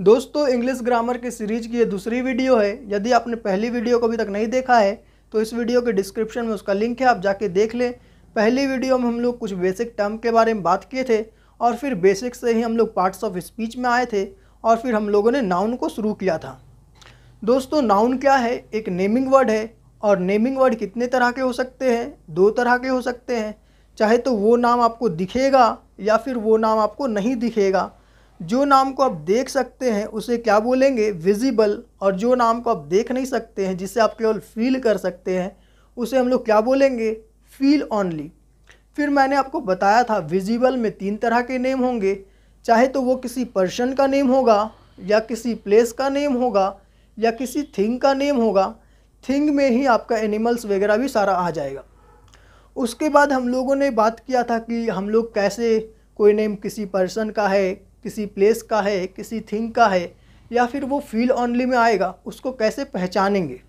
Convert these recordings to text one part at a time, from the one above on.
दोस्तों English grammar की series की ये दूसरी वीडियो है यदि आपने पहली वीडियो को अभी तक नहीं देखा है तो इस वीडियो के डिस्क्रिप्शन में उसका लिंक है आप जाके देख लें पहली वीडियो में हम लोग कुछ बेसिक टर्म के बारे में बात किए थे और फिर बेसिक से ही हम लोग पार्ट्स ऑफ स्पीच में आए थे और फिर हम लोगों ने नाउन को शुरू किया था दोस्तों नाउन क्या है एक नेमिंग वर्ड है और नेमिंग वर्ड कितने तरह के हो सकते हैं दो तरह के हो सकते हैं चाहे तो वो नाम आपको दिखेगा या फिर वो नाम आपको नहीं दिखेगा जो नाम को आप देख सकते हैं उसे क्या बोलेंगे विजिबल और जो नाम को आप देख नहीं सकते हैं जिसे आप केवल फील कर सकते हैं उसे हम लोग क्या बोलेंगे फील ऑनली फिर मैंने आपको बताया था विजिबल में तीन तरह के नेम होंगे चाहे तो वो किसी पर्सन का नेम होगा या किसी प्लेस का नेम होगा या किसी थिंग का नेम होगा थिंग में ही आपका एनिमल्स वगैरह भी सारा आ जाएगा उसके बाद हम लोगों ने बात किया था कि हम लोग कैसे कोई नेम किसी पर्सन का है किसी प्लेस का है किसी थिंग का है या फिर वो फील ऑनली में आएगा उसको कैसे पहचानेंगे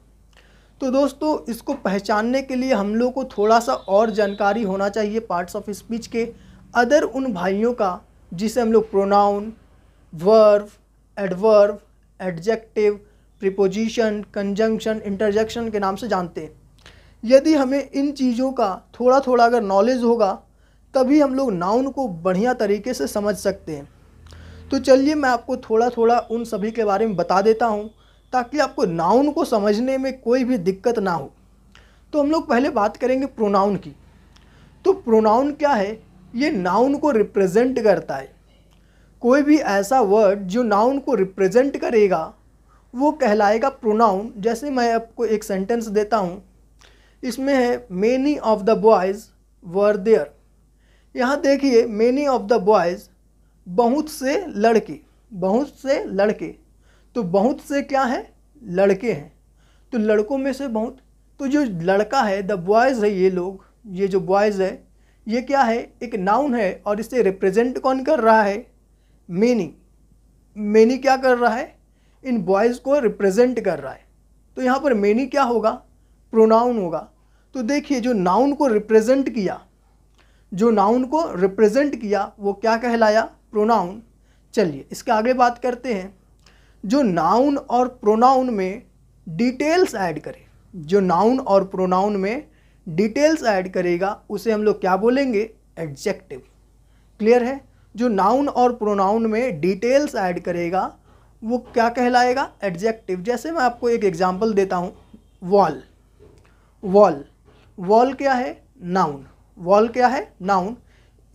तो दोस्तों इसको पहचानने के लिए हम लोग को थोड़ा सा और जानकारी होना चाहिए पार्ट्स ऑफ स्पीच के अदर उन भाइयों का जिसे हम लोग pronoun verb adverb adjective preposition conjunction interjection के नाम से जानते हैं यदि हमें इन चीज़ों का थोड़ा थोड़ा अगर नॉलेज होगा तभी हम लोग नाउन को बढ़िया तरीके से समझ सकते हैं तो चलिए मैं आपको थोड़ा थोड़ा उन सभी के बारे में बता देता हूँ ताकि आपको नाउन को समझने में कोई भी दिक्कत ना हो तो हम लोग पहले बात करेंगे प्रोनाउन की तो प्रोनाउन क्या है ये नाउन को रिप्रेजेंट करता है कोई भी ऐसा वर्ड जो नाउन को रिप्रेजेंट करेगा वो कहलाएगा प्रोनाउन जैसे मैं आपको एक सेंटेंस देता हूँ इसमें है many of the boys were there यहाँ देखिए मेनी ऑफ द बॉयज़ बहुत से लड़के बहुत से लड़के तो बहुत से क्या हैं लड़के हैं तो लड़कों में से बहुत तो जो लड़का है द बॉयज़ है ये लोग ये जो बॉयज़ है ये क्या है एक नाउन है और इसे रिप्रेजेंट कौन कर रहा है मैनी मैनी क्या कर रहा है इन बॉयज़ को रिप्रेजेंट कर रहा है तो यहाँ पर मैनी क्या होगा प्रोनाउन होगा तो देखिए जो नाउन को रिप्रेजेंट किया जो नाउन को रिप्रेजेंट किया वो क्या कहलाया प्रोनाउन चलिए इसके आगे बात करते हैं जो नाउन और प्रोनाउन में डिटेल्स ऐड करे जो नाउन और प्रोनाउन में डिटेल्स ऐड करेगा उसे हम लोग क्या बोलेंगे एडजेक्टिव क्लियर है जो नाउन और प्रोनाउन में डिटेल्स ऐड करेगा वो क्या कहलाएगा एडजेक्टिव जैसे मैं आपको एक एग्जांपल देता हूँ वॉल वॉल वॉल क्या है नाउन वॉल क्या है नाउन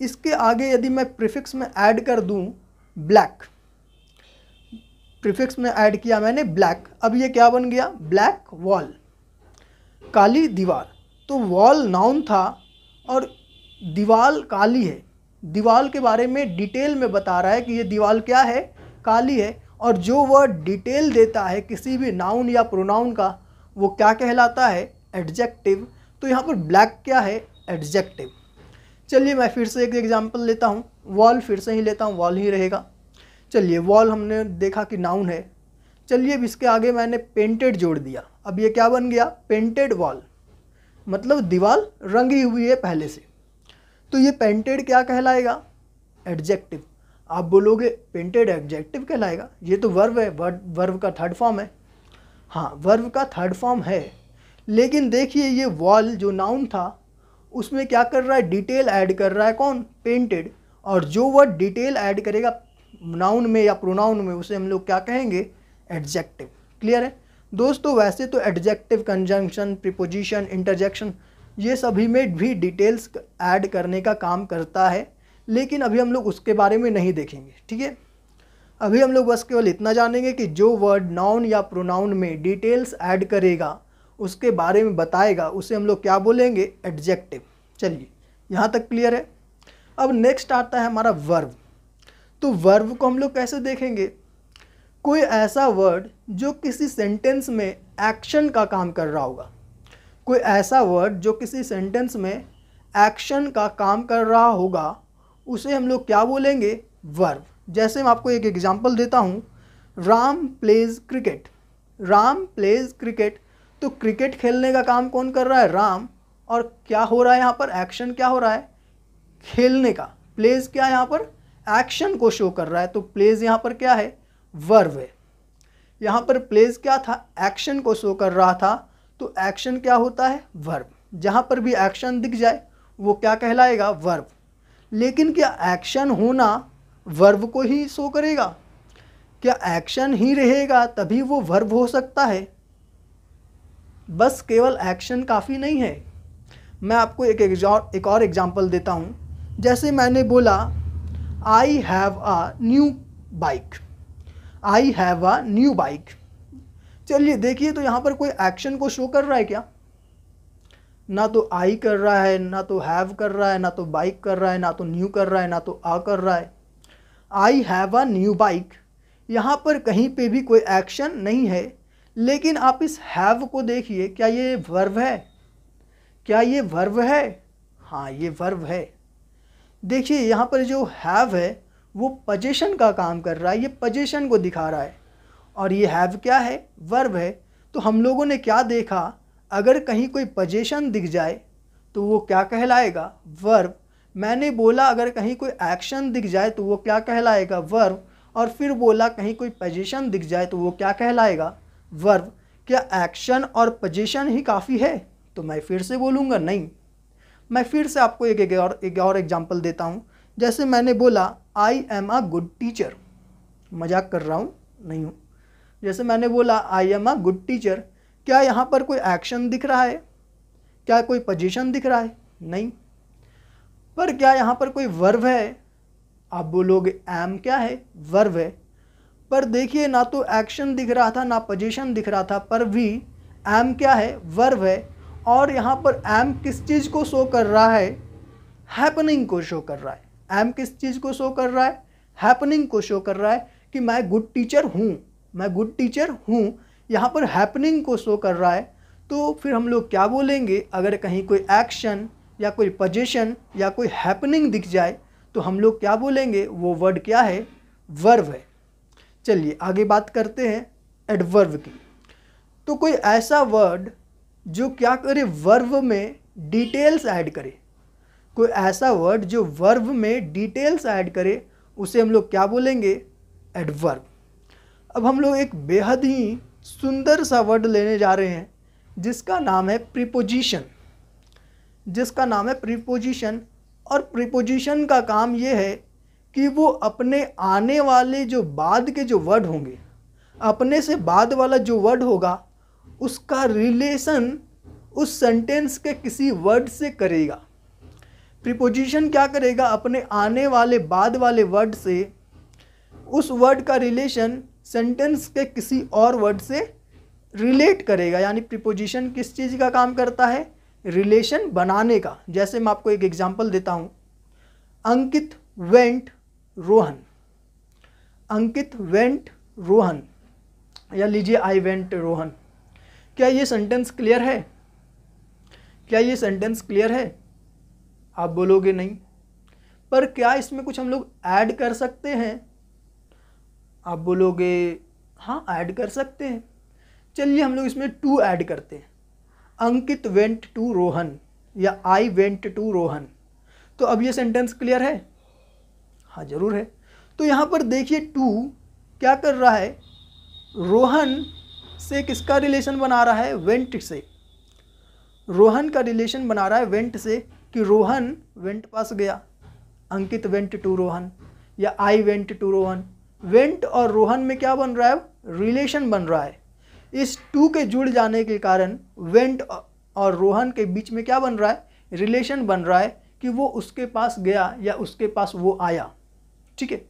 इसके आगे यदि मैं प्रीफिक्स में ऐड कर दूं ब्लैक प्रीफिक्स में ऐड किया मैंने ब्लैक अब ये क्या बन गया ब्लैक वॉल काली दीवार तो वॉल नाउन था और दीवार काली है दीवार के बारे में डिटेल में बता रहा है कि ये दीवार क्या है काली है और जो वर्ड डिटेल देता है किसी भी नाउन या प्रोनाउन का वो क्या कहलाता है एडजेक्टिव तो यहाँ पर ब्लैक क्या है एडजेक्टिव चलिए मैं फिर से एक एग्जाम्पल लेता हूँ वॉल फिर से ही लेता हूँ वॉल ही रहेगा चलिए वॉल हमने देखा कि नाउन है चलिए अब इसके आगे मैंने पेंटेड जोड़ दिया अब ये क्या बन गया पेंटेड वॉल मतलब दीवार रंगी हुई है पहले से तो ये पेंटेड क्या कहलाएगा एडजेक्टिव आप बोलोगे पेंटेड एडजेक्टिव कहलाएगा ये तो वर्व है वर्व का थर्ड फॉर्म है हाँ वर्व का थर्ड फॉर्म है लेकिन देखिए ये वॉल जो नाउन था उसमें क्या कर रहा है डिटेल ऐड कर रहा है कौन पेंटेड और जो वर्ड डिटेल ऐड करेगा नाउन में या प्रोनाउन में उसे हम लोग क्या कहेंगे एडजेक्टिव क्लियर है दोस्तों वैसे तो एडजेक्टिव कंजंक्शन प्रिपोजिशन इंटरजेक्शन ये सभी में भी डिटेल्स ऐड करने का काम करता है लेकिन अभी हम लोग उसके बारे में नहीं देखेंगे ठीक है अभी हम लोग बस केवल इतना जानेंगे कि जो वर्ड नाउन या प्रोनाउन में डिटेल्स ऐड करेगा उसके बारे में बताएगा उसे हम लोग क्या बोलेंगे एडजेक्टिव चलिए यहाँ तक क्लियर है अब नेक्स्ट आता है हमारा वर्व तो वर्व को हम लोग कैसे देखेंगे कोई ऐसा वर्ड जो किसी सेंटेंस में एक्शन का काम कर रहा होगा कोई ऐसा वर्ड जो किसी सेंटेंस में एक्शन का काम कर रहा होगा उसे हम लोग क्या बोलेंगे वर्व जैसे मैं आपको एक एग्जांपल देता हूँ Ram plays cricket Ram plays cricket तो क्रिकेट खेलने का काम कौन कर रहा है राम और क्या हो रहा है यहाँ पर एक्शन क्या हो रहा है खेलने का प्लेज क्या है यहाँ पर एक्शन को शो कर रहा है तो प्लेज यहाँ पर क्या है वर्व है यहाँ पर प्लेज क्या था एक्शन को शो कर रहा था तो एक्शन क्या होता है वर्व जहाँ पर भी एक्शन दिख जाए वो क्या कहलाएगा वर्व लेकिन क्या एक्शन होना वर्व को ही शो करेगा क्या एक्शन ही रहेगा तभी वो वर्व हो सकता है बस केवल एक्शन काफ़ी नहीं है मैं आपको एक एक और एग्ज़ाम्पल देता हूँ जैसे मैंने बोला I have a new bike I have a new bike चलिए देखिए तो यहाँ पर कोई एक्शन को शो कर रहा है क्या ना तो आई कर रहा है ना तो हैव कर रहा है ना तो बाइक कर रहा है ना तो न्यू कर रहा है ना तो आ कर रहा है I have a new bike यहाँ पर कहीं पे भी कोई एक्शन नहीं है लेकिन आप इस हैव को देखिए क्या ये वर्व है क्या ये वर्व है हाँ ये वर्व है देखिए यहाँ पर जो हैव है वो पजेशन का काम कर रहा है ये पजेशन को दिखा रहा है और ये हैव क्या है वर्व है तो हम लोगों ने क्या देखा अगर कहीं कोई पजेशन दिख जाए तो वो क्या कहलाएगा वर्व मैंने बोला अगर कहीं कोई एक्शन दिख जाए तो वो क्या कहलाएगा वर्व और फिर बोला कहीं कोई पजेशन दिख जाए तो वो क्या कहलाएगा वर्ब क्या एक्शन और पोजिशन ही काफ़ी है तो मैं फिर से बोलूँगा नहीं मैं फिर से आपको एक एक और एक और एग्जाम्पल देता हूँ जैसे मैंने बोला I am a good teacher मजाक कर रहा हूँ नहीं हूँ जैसे मैंने बोला I am a good teacher क्या यहाँ पर कोई एक्शन दिख रहा है क्या कोई पोजिशन दिख रहा है नहीं पर क्या यहाँ पर कोई वर्व है आप बोलोगे एम क्या है वर्व है पर देखिए ना तो एक्शन दिख रहा था ना पोजिशन दिख रहा था पर भी एम क्या है वर्व है और यहाँ पर एम किस चीज़ को शो कर रहा है हैपनिंग को शो कर रहा है एम किस चीज़ को शो कर रहा है हैपनिंग को शो कर रहा है कि मैं गुड टीचर हूँ मैं गुड टीचर हूँ यहाँ पर हैपनिंग को शो कर रहा है तो फिर हम लोग क्या बोलेंगे अगर कहीं कोई एक्शन या कोई पोजिशन या कोई हैपनिंग दिख जाए तो हम लोग क्या बोलेंगे वो वर्ड क्या है वर्व है चलिए आगे बात करते हैं एडवर्व की तो कोई ऐसा वर्ड जो क्या करे वर्व में डिटेल्स ऐड करे कोई ऐसा वर्ड जो वर्व में डिटेल्स ऐड करे उसे हम लोग क्या बोलेंगे एडवर्व अब हम लोग एक बेहद ही सुंदर सा वर्ड लेने जा रहे हैं जिसका नाम है प्रिपोजिशन जिसका नाम है प्रिपोजिशन और प्रिपोजिशन का काम ये है कि वो अपने आने वाले जो बाद के जो वर्ड होंगे अपने से बाद वाला जो वर्ड होगा उसका रिलेशन उस सेंटेंस के किसी वर्ड से करेगा प्रिपोजिशन क्या करेगा अपने आने वाले बाद वाले वर्ड से उस वर्ड का रिलेशन सेंटेंस के किसी और वर्ड से रिलेट करेगा यानी प्रिपोजिशन किस चीज़ का काम करता है रिलेशन बनाने का जैसे मैं आपको एक एग्जांपल देता हूँ अंकित वेंट रोहन अंकित वेंट रोहन या लीजिए आई वेंट रोहन क्या ये सेंटेंस क्लियर है क्या ये सेंटेंस क्लियर है आप बोलोगे नहीं पर क्या इसमें कुछ हम लोग ऐड कर सकते हैं आप बोलोगे हाँ ऐड कर सकते हैं चलिए हम लोग इसमें टू ऐड करते हैं अंकित वेंट टू रोहन या आई वेंट टू रोहन तो अब ये सेंटेंस क्लियर है हाँ ज़रूर है तो यहाँ पर देखिए टू क्या कर रहा है रोहन से किसका रिलेशन बना रहा है वेंट से रोहन का रिलेशन बना रहा है वेंट से कि रोहन वेंट पास गया अंकित वेंट टू रोहन या I went to Rohan went और रोहन में क्या बन रहा है रिलेशन बन रहा है इस टू के जुड़ जाने के कारण वेंट और रोहन के बीच में क्या बन रहा है रिलेशन बन रहा है कि वो उसके पास गया या उसके पास वो आया ठीक है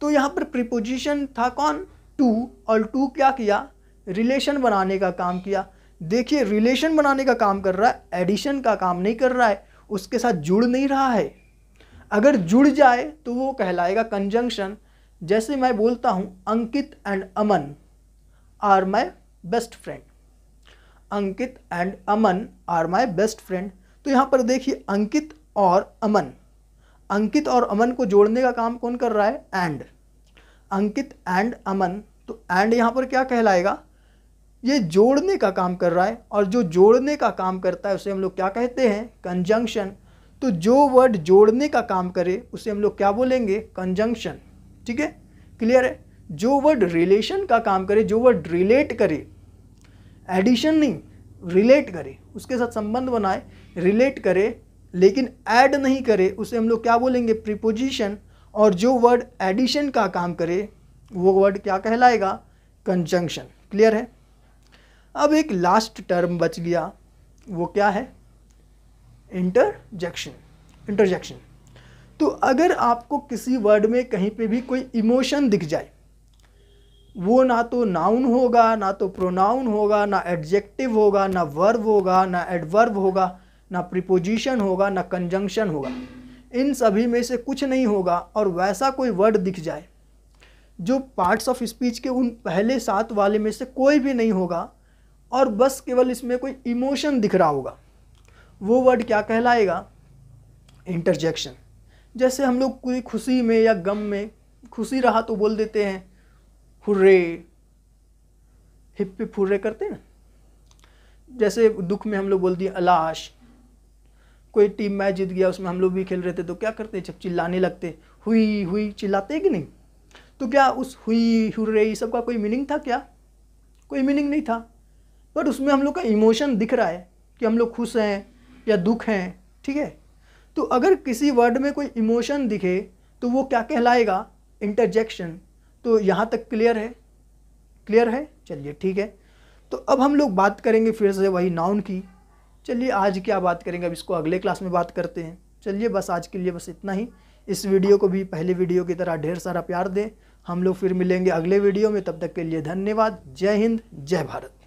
तो यहाँ पर प्रिपोजिशन था कौन टू और टू क्या किया रिलेशन बनाने का काम किया देखिए रिलेशन बनाने का काम कर रहा है एडिशन का काम नहीं कर रहा है उसके साथ जुड़ नहीं रहा है अगर जुड़ जाए तो वो कहलाएगा कंजंक्शन जैसे मैं बोलता हूँ Ankit and Aman are my best friend Ankit and Aman are my best friend तो यहाँ पर देखिए अंकित और अमन अंकित और अमन को जोड़ने का काम कौन कर रहा है एंड अंकित एंड अमन तो एंड यहाँ पर क्या कहलाएगा ये जोड़ने का काम कर रहा है और जो जोड़ने का काम करता है उसे हम लोग क्या कहते हैं कंजंक्शन तो जो वर्ड जोड़ने का काम करे उसे हम लोग क्या बोलेंगे कंजंक्शन ठीक है क्लियर है जो वर्ड रिलेशन का काम करे जो वर्ड रिलेट करे एडिशन नहीं रिलेट करे उसके साथ संबंध बनाए रिलेट करे लेकिन ऐड नहीं करे उसे हम लोग क्या बोलेंगे प्रिपोजिशन और जो वर्ड एडिशन का काम करे वो वर्ड क्या कहलाएगा कंजंक्शन क्लियर है अब एक लास्ट टर्म बच गया वो क्या है इंटरजेक्शन इंटरजेक्शन तो अगर आपको किसी वर्ड में कहीं पे भी कोई इमोशन दिख जाए वो ना तो नाउन होगा ना तो प्रोनाउन होगा ना एडजेक्टिव होगा ना वर्ब होगा ना एडवर्ब होगा ना प्रिपोजिशन होगा ना कंजंक्शन होगा इन सभी में से कुछ नहीं होगा और वैसा कोई वर्ड दिख जाए जो पार्ट्स ऑफ स्पीच के उन पहले सात वाले में से कोई भी नहीं होगा और बस केवल इसमें कोई इमोशन दिख रहा होगा वो वर्ड क्या कहलाएगा इंटरजेक्शन जैसे हम लोग कोई खुशी में या गम में खुशी रहा तो बोल देते हैं हुर्रे हिप फुर्रे करते हैं जैसे दुख में हम लोग बोल दिए अलाश कोई टीम मैच जीत गया उसमें हम लोग भी खेल रहे थे तो क्या करते जब चिल्लाने लगते हुई हुई चिल्लाते कि नहीं तो क्या उस हुई हुर्रे सबका कोई मीनिंग था क्या कोई मीनिंग नहीं था बट उसमें हम लोग का इमोशन दिख रहा है कि हम लोग खुश हैं या दुख हैं ठीक है तो अगर किसी वर्ड में कोई इमोशन दिखे तो वो क्या कहलाएगा इंटरजेक्शन तो यहाँ तक क्लियर है क्लियर है चलिए ठीक है तो अब हम लोग बात करेंगे फिर से वही नाउन की चलिए आज क्या बात करेंगे अब इसको अगले क्लास में बात करते हैं चलिए बस आज के लिए बस इतना ही इस वीडियो को भी पहले वीडियो की तरह ढेर सारा प्यार दें हम लोग फिर मिलेंगे अगले वीडियो में तब तक के लिए धन्यवाद जय हिंद जय भारत